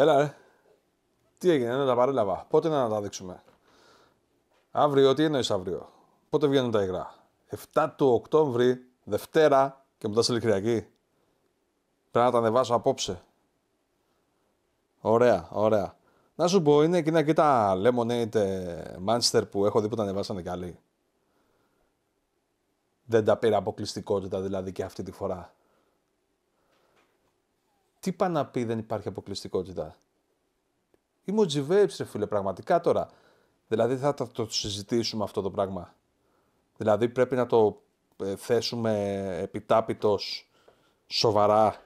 Έλα, ρε. Τι έγινε, δεν τα παρέλαβα. Πότε να τα δείξουμε. Αύριο, τι εννοείς αύριο. Πότε βγαίνουν τα υγρά. 7 του Οκτώβρη, Δευτέρα και μετά σε Κυριακή. Πρέπει να τα ανεβάσω απόψε. Ωραία, ωραία. Να σου πω, είναι εκείνα και τα Lemonade ε, Manchester που έχω δει που τα ανεβάσανε καλή. Δεν τα πήρα αποκλειστικότητα δηλαδή και αυτή τη φορά τι πάει να πει δεν υπάρχει αποκλειστικότητα. Είμαι ο Τζιβέιπς ρε φίλε πραγματικά τώρα. Δηλαδή θα το συζητήσουμε αυτό το πράγμα. Δηλαδή πρέπει να το ε, θέσουμε επιτάπητος σοβαρά.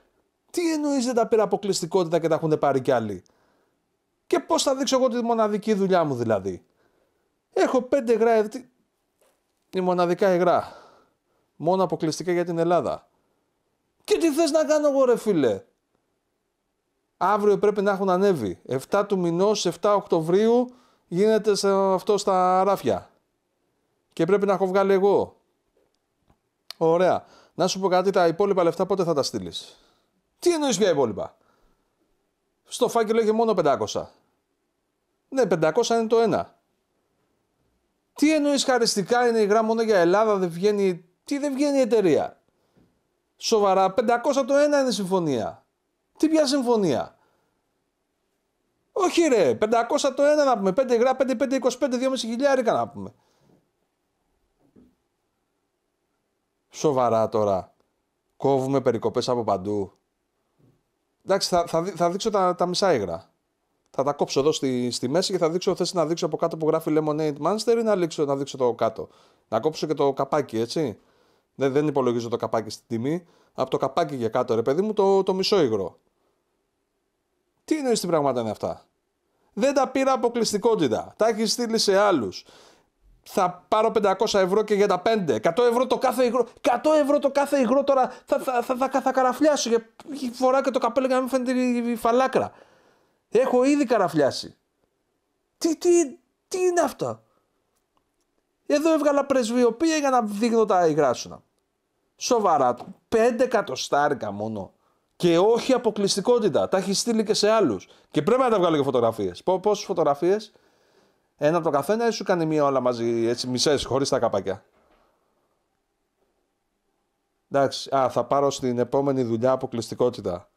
Τι εννοείς δεν τα πήρα αποκλειστικότητα και τα έχουν πάρει κι άλλοι. Και πώς θα δείξω εγώ τη μοναδική δουλειά μου δηλαδή. Έχω πέντε υγρά, η μοναδικά υγρά. Μόνο αποκλειστικά για την Ελλάδα. Και τι θες να κάνω εγώ ρε φίλε. Αύριο πρέπει να έχουν ανέβει. 7 του μηνός, 7 Οκτωβρίου γίνεται αυτό στα ράφια. Και πρέπει να έχω βγάλει εγώ. Ωραία. Να σου πω κάτι, τα υπόλοιπα λεφτά πότε θα τα στείλεις. Τι εννοείς πια υπόλοιπα. Στο φάκελο έχει μόνο 500. Ναι, 500 είναι το ένα. Τι εννοείς χαριστικά είναι η γράμμα μόνο για Ελλάδα, δεν βγαίνει. Τι δεν βγαίνει η εταιρεία. Σοβαρά, 500 το ένα είναι η συμφωνία. Τι πια συμφωνία. Όχι ρε, 500 το ένα να πούμε, 5 υγρά, 5, 5, 25, 2,5 χιλιάρικα να πούμε. Σοβαρά τώρα. Κόβουμε περικοπές από παντού. Εντάξει, θα, θα, θα δείξω τα, τα μισά υγρά. Θα τα κόψω εδώ στη, στη μέση και θα δείξω θες να δείξω από κάτω που γράφει Lemonade Monster ή να δείξω, να δείξω το κάτω. Να κόψω και το καπάκι, έτσι. Δεν, δεν υπολογίζω το καπάκι στην τιμή. Από το καπάκι για κάτω, ρε παιδί μου, το, το μισό υγρό. Τι εννοείς τι πράγματα είναι αυτά. Δεν τα πήρα αποκλειστικότητα. Τα έχεις στείλει σε άλλους. Θα πάρω 500 ευρώ και για τα 5. 100 ευρώ το κάθε υγρό. 100 ευρώ το κάθε υγρό τώρα θα, θα, θα, θα, θα καραφλιάσω. Για φορά και το καπέλο για να μην φαίνεται η φαλάκρα. Έχω ήδη καραφλιάσει. Τι, τι, τι είναι αυτό. Εδώ έβγαλα πρεσβειοποίηση για να δείχνω τα σου. Σοβαρά. 5 κατοστάρικα μόνο και όχι αποκλειστικότητα. Τα έχει στείλει και σε άλλους. Και πρέπει να τα βγάλω και φωτογραφίες. Πόσες φωτογραφίες, ένα από το καθένα ή σου κάνει μία όλα μαζί, έτσι μισές, χωρίς τα καπακιά. Εντάξει, α, θα πάρω στην επόμενη δουλειά αποκλειστικότητα.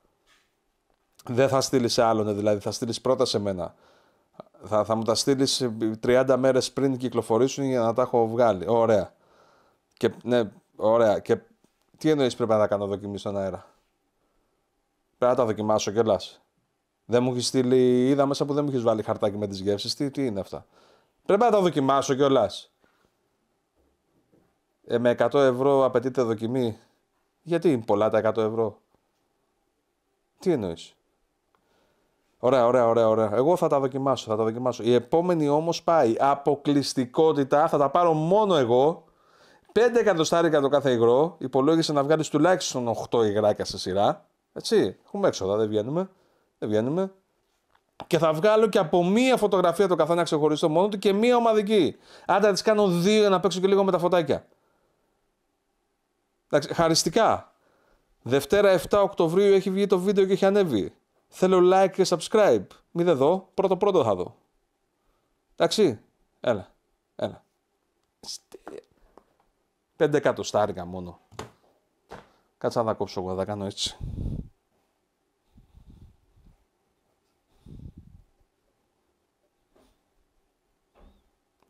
Δεν θα στείλεις σε άλλον, δηλαδή θα στείλεις πρώτα σε μένα. Θα, θα μου τα στείλεις 30 μέρες πριν κυκλοφορήσουν για να τα έχω βγάλει. Ωραία. Και, ναι, ωραία. Και τι εννοείς πρέπει να τα κάνω δοκιμή στον αέρα. Πρέπει να τα δοκιμάσω κιόλας. Δεν μου έχεις στείλει, είδα μέσα που δεν μου έχεις βάλει χαρτάκι με τις γεύσεις. Τι, είναι αυτά. Πρέπει να τα δοκιμάσω κιόλας. Ε, με 100 ευρώ απαιτείται δοκιμή. Γιατί είναι πολλά τα 100 ευρώ. Τι εννοείς. Ωραία, ωραία, ωραία, ωραία. Εγώ θα τα δοκιμάσω, θα τα δοκιμάσω. Η επόμενη όμως πάει αποκλειστικότητα. Θα τα πάρω μόνο εγώ. 5 εκατοστάρικα το κάθε υγρό. Υπολόγισε να βγάλεις τουλάχιστον 8 υγράκια σε σειρά. Έτσι, έχουμε έξοδα, δεν βγαίνουμε. Δεν βγαίνουμε. Και θα βγάλω και από μία φωτογραφία το καθένα ξεχωριστό μόνο του και μία ομαδική. Άντα τις κάνω δύο για να παίξω και λίγο με τα φωτάκια. Εντάξει, χαριστικά. Δευτέρα 7 Οκτωβρίου έχει βγει το βίντεο και έχει ανέβει. Θέλω like και subscribe. Μην δε δω. Πρώτο πρώτο θα δω. Εντάξει. Έλα. Έλα. Πέντε κάτω μόνο. Κάτσα να κόψω εγώ, θα κάνω έτσι.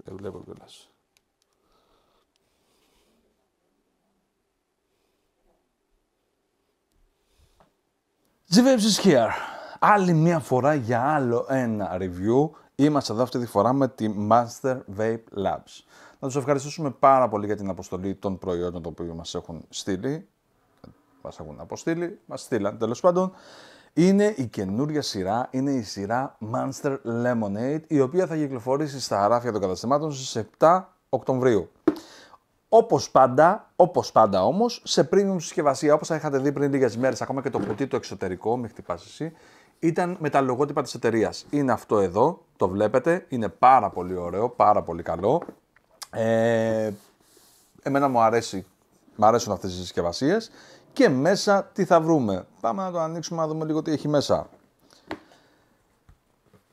Ε, βλέπω κιόλας. is here. Άλλη μια φορά για άλλο ένα review. Είμαστε εδώ αυτή τη φορά με τη Master Vape Labs. Να τους ευχαριστήσουμε πάρα πολύ για την αποστολή των προϊόντων το οποίο μας έχουν στείλει. Μας έχουν αποστείλει, μας στείλαν τέλος πάντων είναι η καινούρια σειρά, είναι η σειρά Monster Lemonade, η οποία θα κυκλοφορήσει στα αράφια των καταστημάτων στις 7 Οκτωβρίου. Όπως πάντα, όπως πάντα όμως, σε premium συσκευασία, όπως θα είχατε δει πριν λίγες μέρες, ακόμα και το κουτί το εξωτερικό, με χτυπάς εσύ, ήταν με τα λογότυπα της εταιρείας. Είναι αυτό εδώ, το βλέπετε, είναι πάρα πολύ ωραίο, πάρα πολύ καλό. Ε, εμένα μου αρέσει, μου αρέσουν αυτές οι συσκευασίες και μέσα τι θα βρούμε. Πάμε να το ανοίξουμε να δούμε λίγο τι έχει μέσα.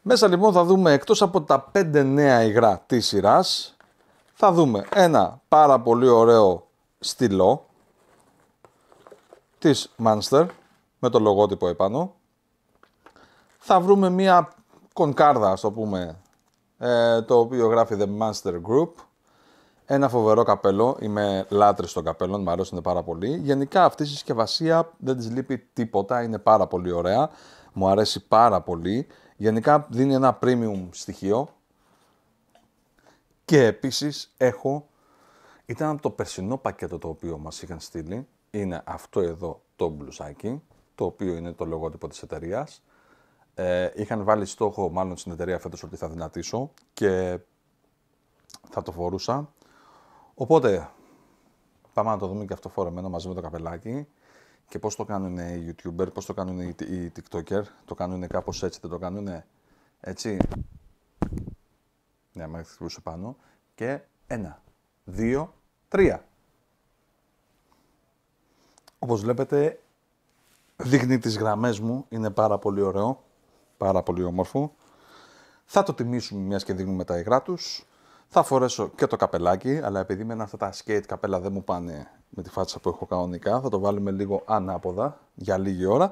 Μέσα λοιπόν θα δούμε εκτός από τα 5 νέα υγρά της σειράς θα δούμε ένα πάρα πολύ ωραίο στυλό της Monster με το λογότυπο επάνω. Θα βρούμε μία κονκάρδα, ας το πούμε, ε, το οποίο γράφει The Monster Group. Ένα φοβερό καπέλο. Είμαι λάτρης των καπέλων, μου αρέσουν πάρα πολύ. Γενικά αυτή η συσκευασία δεν της λείπει τίποτα, είναι πάρα πολύ ωραία. Μου αρέσει πάρα πολύ. Γενικά δίνει ένα premium στοιχείο. Και επίσης έχω, ήταν από το περσινό πακέτο το οποίο μας είχαν στείλει, είναι αυτό εδώ το μπλουσάκι, το οποίο είναι το λογότυπο της εταιρείας. Ε, είχαν βάλει στόχο μάλλον στην εταιρεία φέτος ότι θα δυνατήσω και θα το φορούσα. Οπότε, πάμε να το δούμε και αυτό φορεμένο μαζί με το καπελάκι και πώς το κάνουν οι YouTuber, πώς το κάνουν οι, TikToker. Το κάνουν κάπως έτσι, δεν το κάνουν έτσι. Ναι, μέχρι χτυπούσε πάνω. Και ένα, δύο, τρία. Όπως βλέπετε, δείχνει τις γραμμές μου. Είναι πάρα πολύ ωραίο, πάρα πολύ όμορφο. Θα το τιμήσουμε μιας και δείχνουμε τα υγρά τους. Θα φορέσω και το καπελάκι, αλλά επειδή με αυτά τα skate καπέλα δεν μου πάνε με τη φάτσα που έχω κανονικά, θα το βάλουμε λίγο ανάποδα για λίγη ώρα.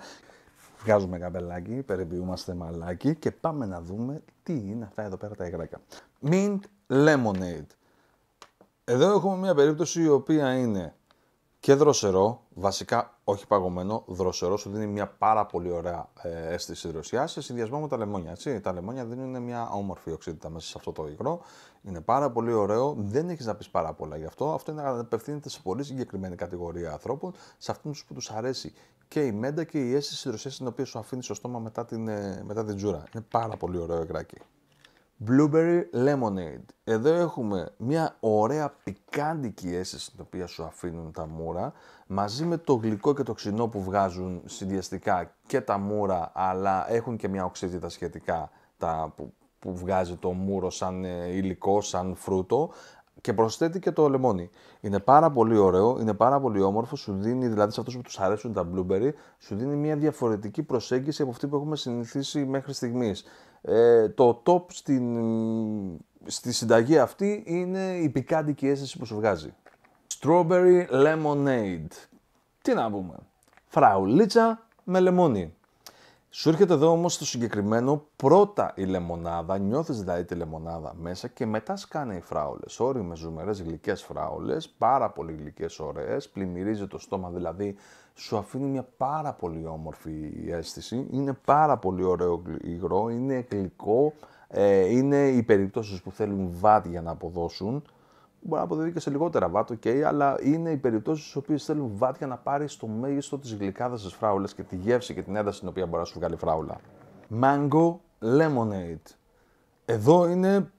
Βγάζουμε καπελάκι, περιποιούμαστε μαλάκι και πάμε να δούμε τι είναι αυτά εδώ πέρα τα υγράκια. Mint Lemonade. Εδώ έχουμε μια περίπτωση η οποία είναι και δροσερό, βασικά όχι παγωμένο, δροσερό σου δίνει μια πάρα πολύ ωραία ε, αίσθηση δροσιά σε συνδυασμό με τα λεμόνια. Έτσι. Τα λεμόνια δίνουν μια όμορφη οξύτητα μέσα σε αυτό το υγρό. Είναι πάρα πολύ ωραίο, δεν έχεις να πεις πάρα πολλά γι' αυτό. Αυτό είναι, απευθύνεται σε πολύ συγκεκριμένη κατηγορία ανθρώπων, σε αυτούς που τους αρέσει και η μέντα και η αίσθηση δροσιά την οποία σου αφήνει στο στόμα μετά την, ε, μετά την τζούρα. Είναι πάρα πολύ ωραίο υγράκι. Blueberry Lemonade. Εδώ έχουμε μια ωραία πικάντικη αίσθηση την οποία σου αφήνουν τα μούρα μαζί με το γλυκό και το ξινό που βγάζουν συνδυαστικά και τα μούρα αλλά έχουν και μια οξύτητα σχετικά τα που, που βγάζει το μούρο σαν ε, υλικό, σαν φρούτο και προσθέτει και το λεμόνι. Είναι πάρα πολύ ωραίο, είναι πάρα πολύ όμορφο, σου δίνει, δηλαδή σε αυτούς που τους αρέσουν τα blueberry, σου δίνει μια διαφορετική προσέγγιση από αυτή που έχουμε συνηθίσει μέχρι στιγμής. Ε, το top στην, στη συνταγή αυτή είναι η πικάντικη αίσθηση που σου βγάζει. Strawberry lemonade. Τι να πούμε. Φραουλίτσα με λεμόνι. Σου έρχεται εδώ όμως το συγκεκριμένο πρώτα η λεμονάδα, νιώθεις δηλαδή τη λεμονάδα μέσα και μετά σκάνε οι φράουλες. Όριμες, ζουμερές, γλυκές φράουλες, πάρα πολύ γλυκές, ωραίες, πλημμυρίζει το στόμα δηλαδή, σου αφήνει μια πάρα πολύ όμορφη αίσθηση, είναι πάρα πολύ ωραίο υγρό, είναι γλυκό, ε, είναι οι περιπτώσεις που θέλουν βάτ για να αποδώσουν μπορεί να αποδίδει και σε λιγότερα βάτ, ok, αλλά είναι οι περιπτώσεις στις οποίες θέλουν βάτ για να πάρει το μέγιστο της γλυκάδας της φράουλας και τη γεύση και την ένταση την οποία μπορεί να σου βγάλει φράουλα. Mango Lemonade. Εδώ είναι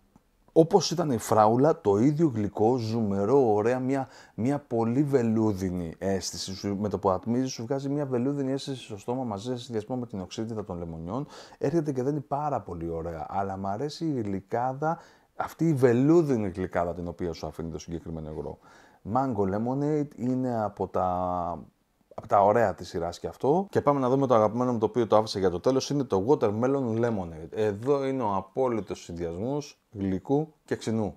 όπως ήταν η φράουλα, το ίδιο γλυκό, ζουμερό, ωραία, μια, μια πολύ βελούδινη αίσθηση. Με το που ατμίζει, σου βγάζει μια βελούδινη αίσθηση στο στόμα μαζί σε συνδυασμό με την οξύτητα των λεμονιών. Έρχεται και δεν είναι πάρα πολύ ωραία, αλλά μου αρέσει η γλυκάδα αυτή η βελούδινη γλυκάδα την οποία σου αφήνει το συγκεκριμένο υγρό. Mango Lemonade είναι από τα, από τα ωραία της σειράς και αυτό. Και πάμε να δούμε το αγαπημένο μου το οποίο το άφησα για το τέλος, είναι το Watermelon Lemonade. Εδώ είναι ο απόλυτος συνδυασμός γλυκού και ξινού.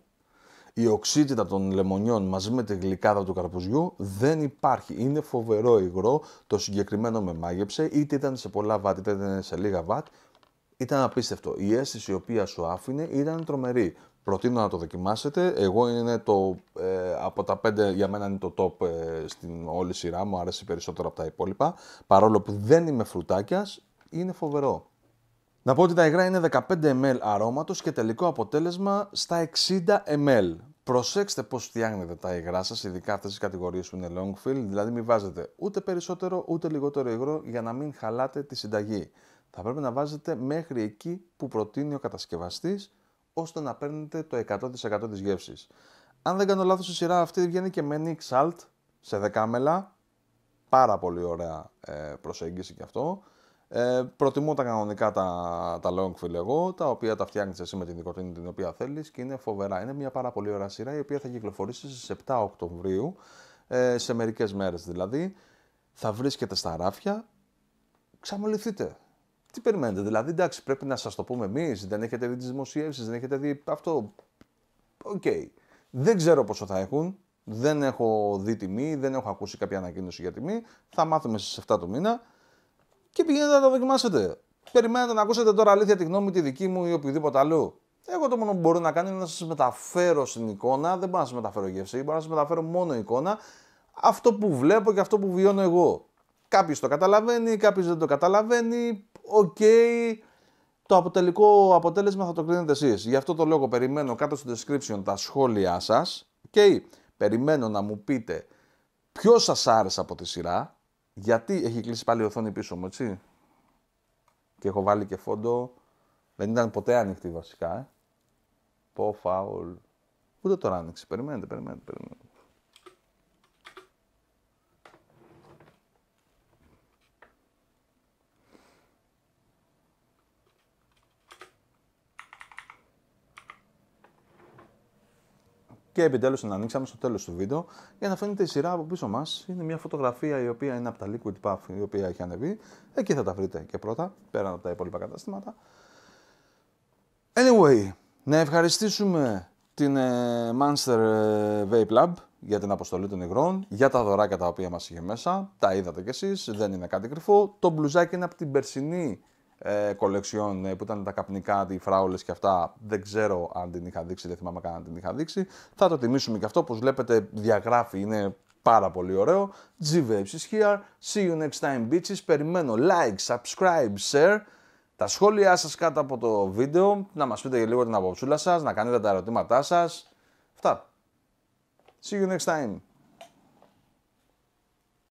Η οξύτητα των λεμονιών μαζί με τη γλυκάδα του καρπουζιού δεν υπάρχει. Είναι φοβερό υγρό, το συγκεκριμένο με μάγεψε, είτε ήταν σε πολλά βάτ, είτε ήταν σε λίγα βάτ. Ήταν απίστευτο. Η αίσθηση η οποία σου άφηνε ήταν τρομερή. Προτείνω να το δοκιμάσετε. Εγώ είναι το, ε, από τα 5, για μένα είναι το top ε, στην όλη σειρά. Μου αρέσει περισσότερο από τα υπόλοιπα. Παρόλο που δεν είμαι φρουτάκιας, είναι φοβερό. Να πω ότι τα υγρά είναι 15 ml αρώματος και τελικό αποτέλεσμα στα 60 ml. Προσέξτε πώς φτιάχνετε τα υγρά σας, ειδικά αυτές τι κατηγορίες που είναι long fill, δηλαδή μην βάζετε ούτε περισσότερο ούτε λιγότερο υγρό για να μην χαλάτε τη συνταγή. Θα πρέπει να βάζετε μέχρι εκεί που προτείνει ο κατασκευαστής ώστε να παίρνετε το 100% της γεύσης. Αν δεν κάνω λάθος η σειρά αυτή βγαίνει και με Nick σε δεκάμελα. Πάρα πολύ ωραία ε, προσέγγιση και αυτό. Ε, προτιμώ τα κανονικά τα, τα long fill εγώ, τα οποία τα φτιάχνεις εσύ με την νοικοτήνη την οποία θέλεις και είναι φοβερά. Είναι μια πάρα πολύ ωραία σειρά η οποία θα κυκλοφορήσει στις 7 Οκτωβρίου, ε, σε μερικές μέρες δηλαδή. Θα βρίσκεται στα ράφια, ξαμολυθείτε. Τι περιμένετε, δηλαδή εντάξει, πρέπει να σας το πούμε εμείς, δεν έχετε δει τις δημοσιεύσεις, δεν έχετε δει αυτό. Οκ. Δεν ξέρω πόσο θα έχουν. Δεν έχω δει τιμή, δεν έχω ακούσει κάποια ανακοίνωση για τιμή. Θα μάθουμε στις 7 το μήνα και πηγαίνετε να τα δοκιμάσετε. Περιμένετε να ακούσετε τώρα αλήθεια τη γνώμη τη δική μου ή οποιοδήποτε αλλού. Εγώ το μόνο που μπορώ να κάνω είναι να σας μεταφέρω στην εικόνα. Δεν μπορώ να σας μεταφέρω γεύση, μπορώ να σας μεταφέρω μόνο εικόνα. Αυτό που βλέπω και αυτό που βιώνω εγώ. Κάποιος το καταλαβαίνει, κάποιος δεν το καταλαβαίνει. Οκ. Το αποτελικό αποτέλεσμα θα το κρίνετε εσείς. Γι' αυτό το λόγο περιμένω κάτω στο description τα σχόλιά σας και περιμένω να μου πείτε ποιος σας άρεσε από τη σειρά, γιατί έχει κλείσει πάλι η οθόνη πίσω μου, έτσι. Και έχω βάλει και φόντο. Δεν ήταν ποτέ άνοιχτη βασικά. Ε. Πω φάουλ. Ούτε τώρα άνοιξε. Περιμένετε, περιμένετε, περιμένετε. Και επιτέλους την ανοίξαμε στο τέλος του βίντεο για να φαίνεται η σειρά από πίσω μας. Είναι μια φωτογραφία η οποία είναι από τα Liquid Puff η οποία έχει ανεβεί. Εκεί θα τα βρείτε και πρώτα, πέραν από τα υπόλοιπα καταστήματα. Anyway, να ευχαριστήσουμε την ε, Monster ε, Vape Lab για την αποστολή των υγρών, για τα δωράκια τα οποία μας είχε μέσα, τα είδατε κι εσείς, δεν είναι κάτι κρυφό. Το μπλουζάκι είναι από την περσινή ε, κολεξιών ε, που ήταν τα καπνικά, οι φράουλες και αυτά. Δεν ξέρω αν την είχα δείξει, δεν θυμάμαι καν αν την είχα δείξει. Θα το τιμήσουμε και αυτό. Όπως βλέπετε, διαγράφει, είναι πάρα πολύ ωραίο. is here. See you next time, bitches. Περιμένω like, subscribe, share. Τα σχόλιά σας κάτω από το βίντεο, να μας πείτε για λίγο την αποψούλα σας, να κάνετε τα ερωτήματά σας. Αυτά. See you next time.